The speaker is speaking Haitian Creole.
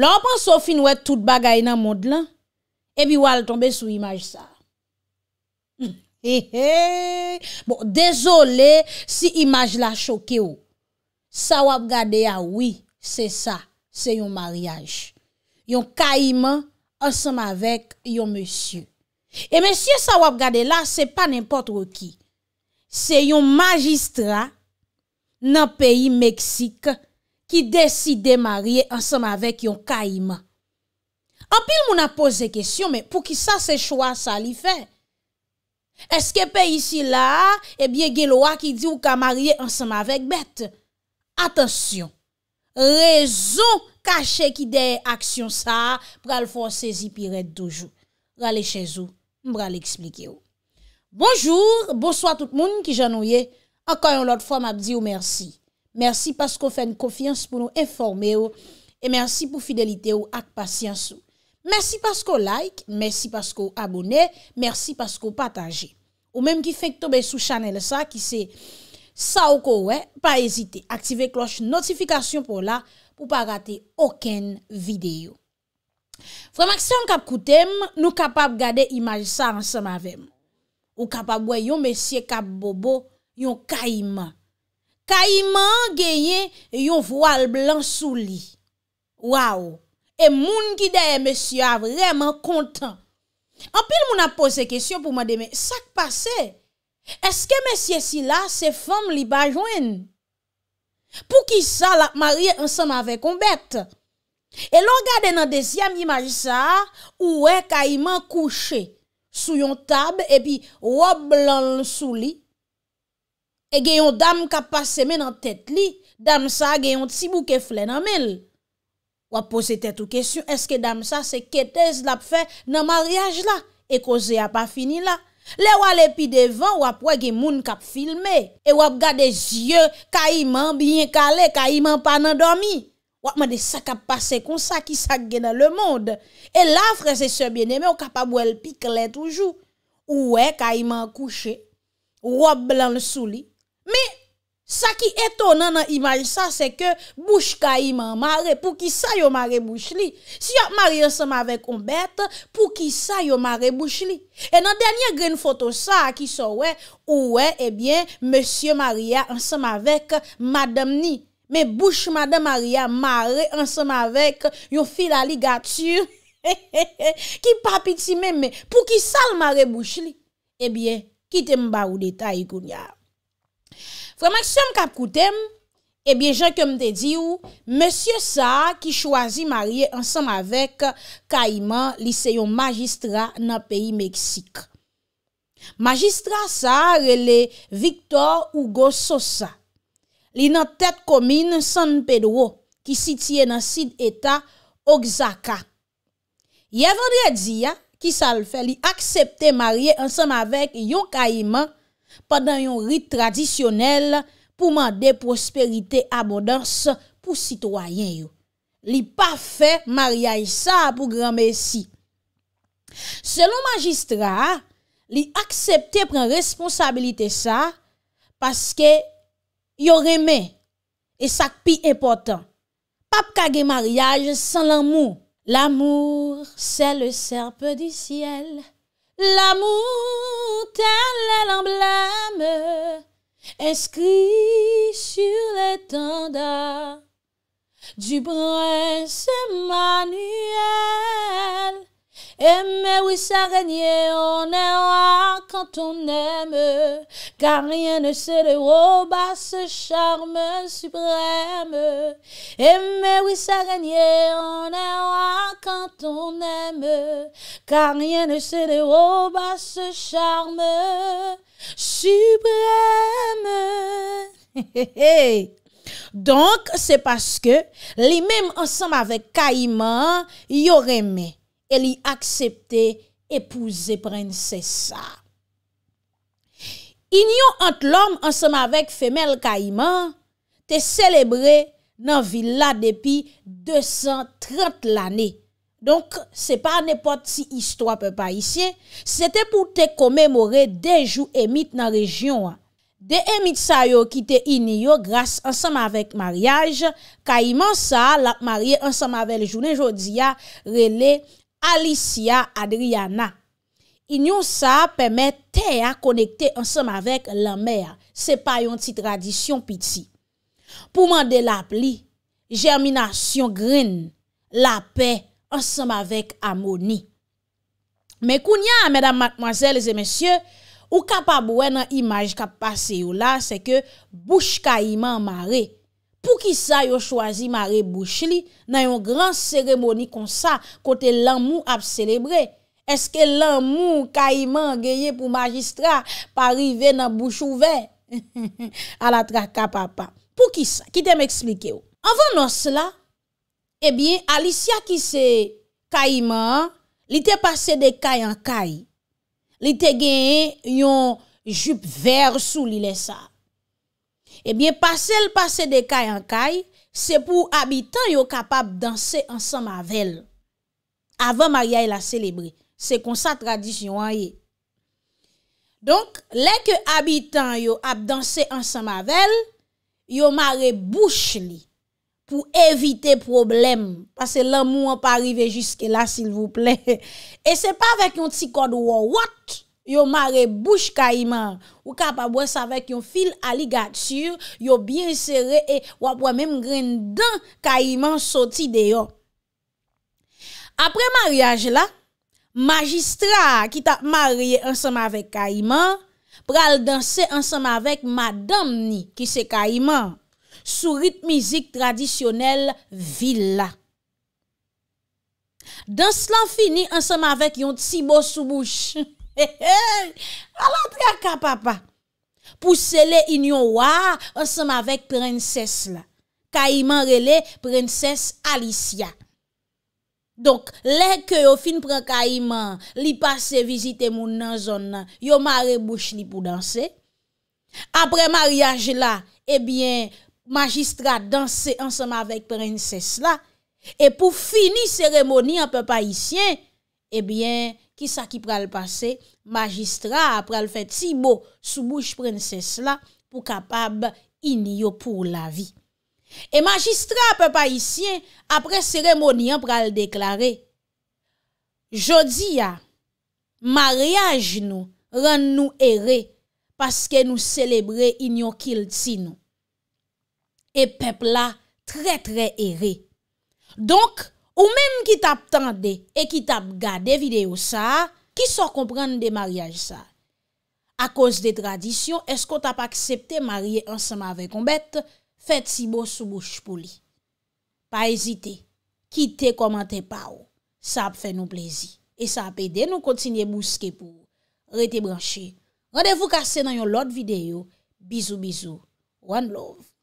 Lò an panso fin wet tout bagay nan mod lan, e bi wale tombe sou imaj sa. Hmm. He he, bon, dezolé si imaj la choke ou. Sawap gade ya, oui, se sa, se yon mariage. Yon ka iman ansam avek yon monsye. E monsye sawap gade la, se pa n'impotre ki. Se yon magistra nan peyi Meksik, ki deside marye ansanm avek yon ka iman. An pil moun apose kesyon, men pou ki sa se chwa sa li fe. Eskepe isi la, ebyen gelowa ki di ou ka marye ansanm avek bet. Atensyon, rezon kache ki de aksyon sa, pral fonsesi pi red doujou. Pral le chezou, mbral le eksplike ou. Bonjour, bosoa tout moun ki janouye, ankayon lot fwa mabdi ou mersi. Mersi pasko fèn kofiyans pou nou informè ou. E mersi pou fidelite ou ak pasyans ou. Mersi pasko like, mersi pasko abone, mersi pasko pataje. Ou mèm ki fèk tobe sou chanel sa ki se sa ou kowe, pa ezite. Aktive kloche notifikasyon pou la pou pa rate oken videyo. Frèman ki se yon kap koutèm, nou kapap gade imaj sa ansèm avèm. Ou kapap wè yon mesye kap bobo yon ka ima. Ka iman genyen yon voal blan sou li. Waou. E moun ki de e mesye a vreman kontan. Anpil moun a pose kesyon pou mwen demen. Sa k'pase? Eske mesye si la se fom li ba jwen? Pou ki sa la marye ansan ma ve konbet? E lon gade nan dezyan mi majisa a, ouwe ka iman kouche sou yon tab epi wop blan sou li. E genyon dam kap pase men an tet li, dam sa genyon tibou ke fle nan mel. Wap pose tet ou kesyon, eske dam sa se ketèz lap fè nan mariage la, e koze a pa fini la. Le wale pi devan, wap wè geny moun kap filme, e wap gade zye ka iman byen kale, ka iman pa nan dormi. Wap mwade sa kap pase kon sa ki sa genan le monde. E la fre se se bine men, wap wale pi kle toujou. Ou wè ka iman kouche, wap blan sou li, Me sa ki etonan nan imaj sa se ke bouch ka iman mare pou ki sa yo mare bouch li. Si yo mari ansem avek oumbet pou ki sa yo mare bouch li. E nan denye gren foto sa ki so we, ou we ebyen monsie Maria ansem avek madame ni. Me bouch madame Maria mare ansem avek yo fila ligat sur. Ki papi ti meme pou ki sa yo mare bouch li. Ebyen, kite mba ou detay kounyar. Fremaksyon m kap koutem, ebyen eh jan kem te di ou, Monsie sa ki chwazi marye ansam avek ka iman li se yon magistra nan peyi Meksik. Magistra sa rele Victor Hugo Sosa. Li nan tet komine San Pedro, ki sitye nan sid eta Ogzaka. Ye vondre di ya ki sal fe li aksepte marye ansam avek yon ka iman, pa dan yon rit tradisyonel pou mande prosperite abodans pou sitwayen yo. Li pa fe mariaj sa pou gran Messi. Selon magistra, li aksepte pren responsabilite sa paske yoreme e sakpi importan. Pap kage mariaj san l'amou. L'amou, se le serpe di siel. L'amou, tel el amblaj. inscrit sur l'étendard du prince Emmanuel. Eh, Aimer, oui, ça on on roi quand on aime, car rien ne se dérobe à ce charme suprême. Eh, Aimer, oui, ça on on roi quand on aime, car rien ne se dérobe à ce charme suprême. He he he, donk se paske li mem ansam avek ka iman yoreme, e li aksepte epouze prense sa. In yo ant lom ansam avek femel ka iman, te celebre nan villa depi 230 lane. Donk se pa ne pot si histwa pe pa isye, se te pou te komemore dejou e mit nan rejyon an. De e mit sa yo kite in yo grase ansam avek maryaj, ka iman sa lak marye ansam avek le jounen jodi ya rele Alisia Adriana. In yo sa peme te ya konekte ansam avek la mer, se pa yon ti tradisyon piti. Pouman de la pli, germinasyon grin, la pe ansam avek amoni. Me kounya, medan matmwazel, lezè monsye, Ou kapabwe nan imaj kap pase yo la, se ke bouch ka iman mare. Pou ki sa yo chwazi mare bouch li, nan yon gran seremoni kon sa, kote lan mou ap celebre. Eske lan mou ka iman gyeye pou magistra, pa rive nan bouch ouve? A la tra kapabwe. Pou ki sa, ki te m eksplike yo. Anvan nan se la, ebyen alisia ki se ka iman, li te pase de kayan kayi. Li te genye yon jup ver sou li lesa. Ebyen pase l'pase de kay an kay, se pou abitan yo kapap danse ansan mavel. Avan Maria yon e la celebre, se konsa tradisyon an ye. Donk, lek yo abitan yo ap danse ansan mavel, yo mare bouch li. pou evite problem. Pase la mou an pa rive jiske la, sil vou ple. E se pa vek yon ti kod wawat, yo mare bouche ka iman. Ou ka pa bwese vek yon fil aligat sur, yo bien sere, e wap wame m gren dan, ka iman soti deyon. Apre mariage la, magistra ki ta marye anseman vek ka iman, pral danse anseman vek madame ni ki se ka iman. sou ritmizik tradisyonel vil la. Dans lan fini, ansem avek yon tsi bo sou bouch. He he! Alantra ka papa! Pousele in yon wa, ansem avek prenses la. Kaiman rele, prenses Alicia. Donk, le ke yo fin pren kaiman, li pase vizite moun nan zon nan, yo mare bouch li pou danse. Apre mariage la, e eh bien, Magistra danse ansem avèk prenses la. E pou fini seremoni anpe pa isyen, ebyen, kisa ki pral pase? Magistra pral fè ti bo soubouj prenses la pou kapab inyo pou la vi. E magistra anpe pa isyen, apre seremoni anpre al deklare, jodi ya, mariage nou ren nou ere paske nou celebre inyo kil ti nou. e pep la tre tre ere. Donk, ou menm ki tap tende, e ki tap gade videyo sa, ki sor kompren de mariage sa. A koz de tradisyon, esko tap aksepte marye ansama vey kombet, fet si bo sou bouche pou li. Pa ezite, kite komante pa ou, sa ap fè nou plezi, e sa ap edè nou kontinye mouske pou. Rete branchi. Radevou kase nan yon lot videyo. Bizou bizou. One love.